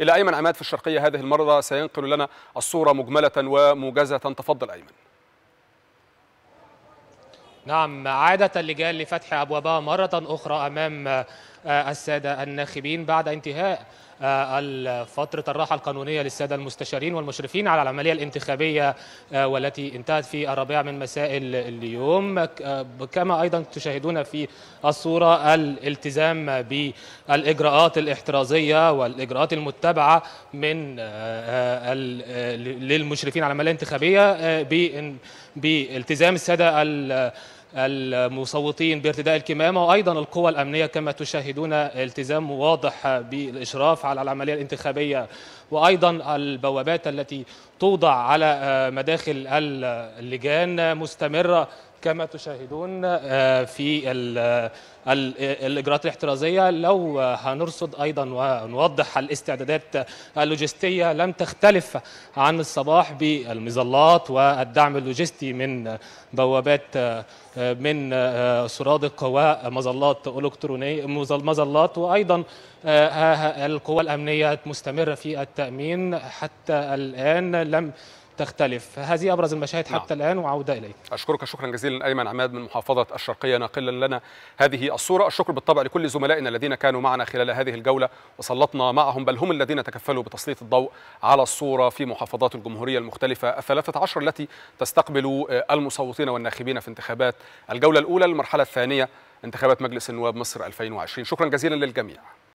إلى أيمن عماد في الشرقية هذه المرة سينقل لنا الصورة مجملة وموجزة تفضل أيمن نعم عادة اللجان لفتح أبوابها مرة أخرى أمام آه، السادة الناخبين بعد انتهاء آه، فترة الراحة القانونية للسادة المستشارين والمشرفين على العملية الانتخابية آه، والتي انتهت في الرابعة من مساء اليوم كما أيضا تشاهدون في الصورة الالتزام بالإجراءات الاحترازية والإجراءات المتبعة من للمشرفين على العملية الانتخابية بالتزام السادة المصوتين بارتداء الكمامة وأيضا القوى الأمنية كما تشاهدون التزام واضح بالإشراف على العملية الانتخابية وأيضا البوابات التي توضع على مداخل اللجان مستمرة كما تشاهدون آه، في آه، آه، الاجراءات الاحترازيه لو هنرصد ايضا ونوضح الاستعدادات اللوجستيه لم تختلف عن الصباح بالمظلات والدعم اللوجستي من بوابات من سرادق ومظلات الكترونيه مظلات وايضا القوى الامنيه مستمره في التامين حتى الان لم تختلف هذه أبرز المشاهد نعم. حتى الآن وعودة إليك أشكرك شكرا جزيلا أيمن عماد من محافظة الشرقية ناقلا لنا هذه الصورة الشكر بالطبع لكل زملائنا الذين كانوا معنا خلال هذه الجولة وسلطنا معهم بل هم الذين تكفلوا بتسليط الضوء على الصورة في محافظات الجمهورية المختلفة الثلاثة عشر التي تستقبل آه، المصوتين والناخبين في انتخابات الجولة الأولى المرحلة الثانية انتخابات مجلس النواب مصر 2020 شكرا جزيلا للجميع